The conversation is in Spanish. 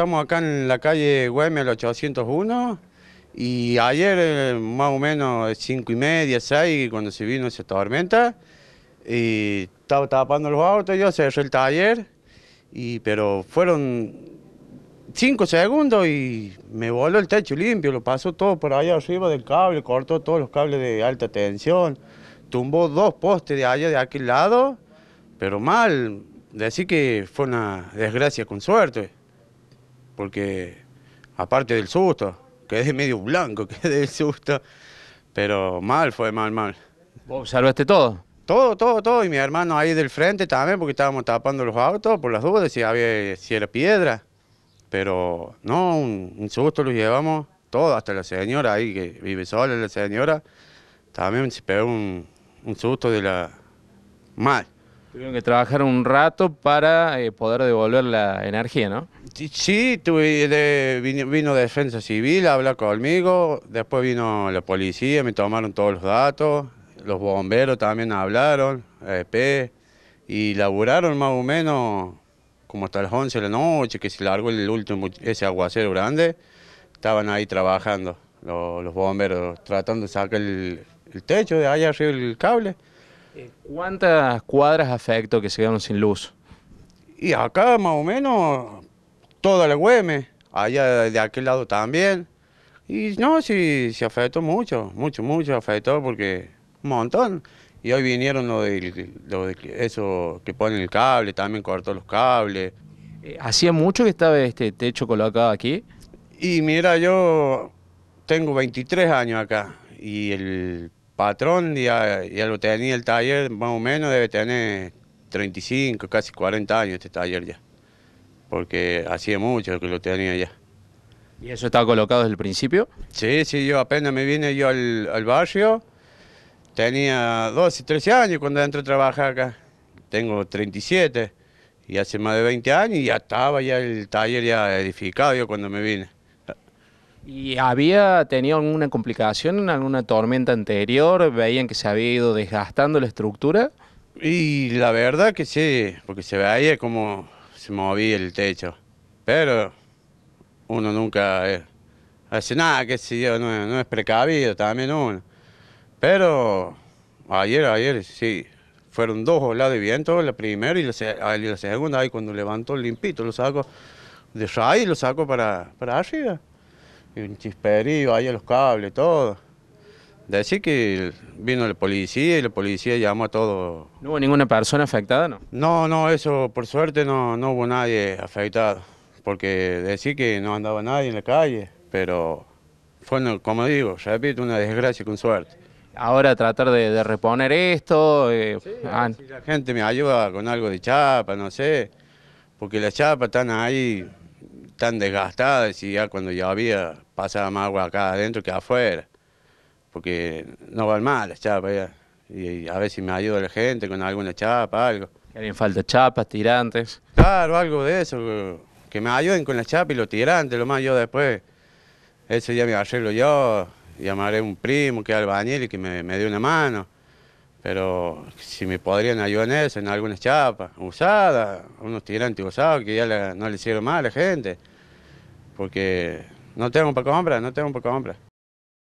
Estamos acá en la calle Güemes, el 801, y ayer eh, más o menos 5 y media, 6, cuando se vino esa tormenta, y estaba tapando los autos, yo cerré el taller, y, pero fueron 5 segundos y me voló el techo limpio, lo pasó todo por allá arriba del cable, cortó todos los cables de alta tensión, tumbó dos postes de allá de aquel lado, pero mal, decir que fue una desgracia con suerte porque aparte del susto, que quedé medio blanco, quedé del susto, pero mal fue, mal, mal. ¿Vos salvaste todo? Todo, todo, todo, y mi hermano ahí del frente también, porque estábamos tapando los autos por las dudas, si, había, si era piedra, pero no, un, susto lo llevamos todo, hasta la señora ahí que vive sola, la señora, también se pegó un, susto de la... mal. Tuvieron que trabajar un rato para eh, poder devolver la energía, ¿no? Sí, vino, Defensa Civil, hablar conmigo, después vino la policía, me tomaron todos los datos, los bomberos también hablaron, EP, y laburaron más o menos como hasta las 11 de la noche, que se largó el último, ese aguacero grande, estaban ahí trabajando los, bomberos, tratando de sacar el, el techo de allá arriba el cable. Eh, ¿Cuántas cuadras afectó que se quedaron sin luz? Y acá más o menos todo el UEM, allá de aquel lado también. Y no, sí, se afectó mucho, mucho, mucho afectó porque un montón. Y hoy vinieron los de, lo eso que ponen el cable, también cortó los cables. Eh, ¿Hacía mucho que estaba este techo colocado aquí? Y mira, yo tengo 23 años acá y el patrón ya, ya lo tenía el taller, más o menos debe tener 35, casi 40 años este taller ya porque hacía mucho que lo tenía ya. ¿Y eso estaba colocado desde el principio? Sí, sí, yo apenas me vine yo al, barrio, tenía 12, 13 años cuando entré a trabajar acá, tengo 37, y hace más de 20 años y ya estaba ya el taller ya edificado yo cuando me vine. ¿Y había tenido alguna complicación, en alguna tormenta anterior? ¿Veían que se había ido desgastando la estructura? Y la verdad que sí, porque se veía como se movía el techo. Pero uno nunca eh, hace nada, que sé yo, no, es precavido también uno. Pero ayer, ayer sí, fueron dos volados de viento, la primera ah, y la, segunda, ahí cuando levantó el limpito, lo saco de raíz, lo saco para, para arriba. Y un chisperío, ahí en los cables, todo. Decir que vino la policía y la policía llamó a todo. ¿No hubo ninguna persona afectada, no? No, no, eso por suerte no, hubo nadie afectado. Porque decir que no andaba nadie en la calle, pero fue, como digo, repito, una desgracia con suerte. Ahora tratar de, reponer esto. Eh, ah, la gente me ayuda con algo de chapa, no sé. Porque las chapas están ahí tan desgastadas y ya cuando ya había pasaba más agua acá adentro que afuera porque no van mal las chapas. Y a ver si me ayuda la gente con alguna chapa, algo. Que alguien falta chapas, tirantes. Claro, algo de eso. Que me ayuden con la chapa y los tirantes, lo más yo después. ese ya me arreglo yo. Llamaré a un primo que es albañil y que me, me dé una mano. Pero si me podrían ayudar en eso, en algunas chapa usadas, unos tirantes usados que ya no le hicieron mal a la gente. Porque no tengo para comprar, no tengo para comprar.